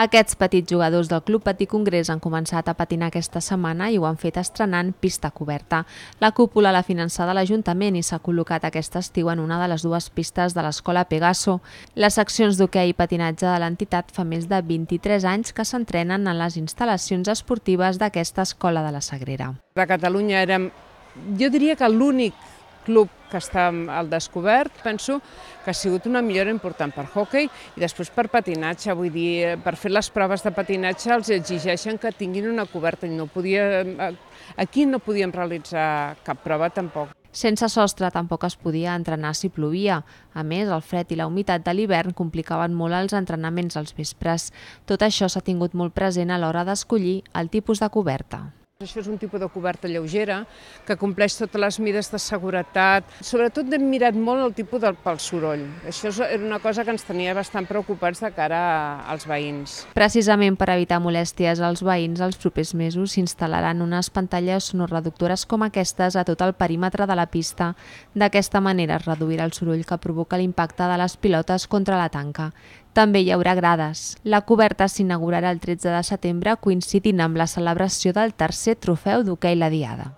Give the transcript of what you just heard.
Aquests petits jugadors del Club Patí Congrés han començat a patinar aquesta setmana i ho han fet estrenant pista coberta. La cúpula l'ha finançada l'Ajuntament i s'ha col·locat aquest estiu en una de les dues pistes de l'escola Pegaso. Les seccions d'hoquei i patinatge de l'entitat fa més de 23 anys que s'entrenen en les instal·lacions esportives d'aquesta escola de la Sagrera. A Catalunya érem, jo diria que l'únic club que està al descobert, penso que ha sigut una millora important per hockey i després per patinatge, vull dir, eh, per fer les proves de patinatge els exigeixen que tinguin una coberta i no podia, eh, aquí no podíem realitzar cap prova tampoc. Sense sostre tampoc es podia entrenar si plovia. A més, el fred i la humitat de l'hivern complicaven molt els entrenaments als vespres. Tot això s'ha tingut molt present a l'hora d'escollir el tipus de coberta. Això és un tipus de coberta lleugera que compleix totes les mides de seguretat. Sobretot hem mirat molt el tipus del pel soroll. Això era una cosa que ens tenia bastant preocupats de cara als veïns. Precisament per evitar molèsties als veïns, els propers mesos s'instal·laran unes pantalles sonorreductores com aquestes a tot el perímetre de la pista. D'aquesta manera es reduirà el soroll que provoca l'impacte de les pilotes contra la tanca. També hi haurà grades. La coberta s'inaugurarà el 13 de setembre coincidint amb la celebració del tercer trofeu d'hoquei La Diada.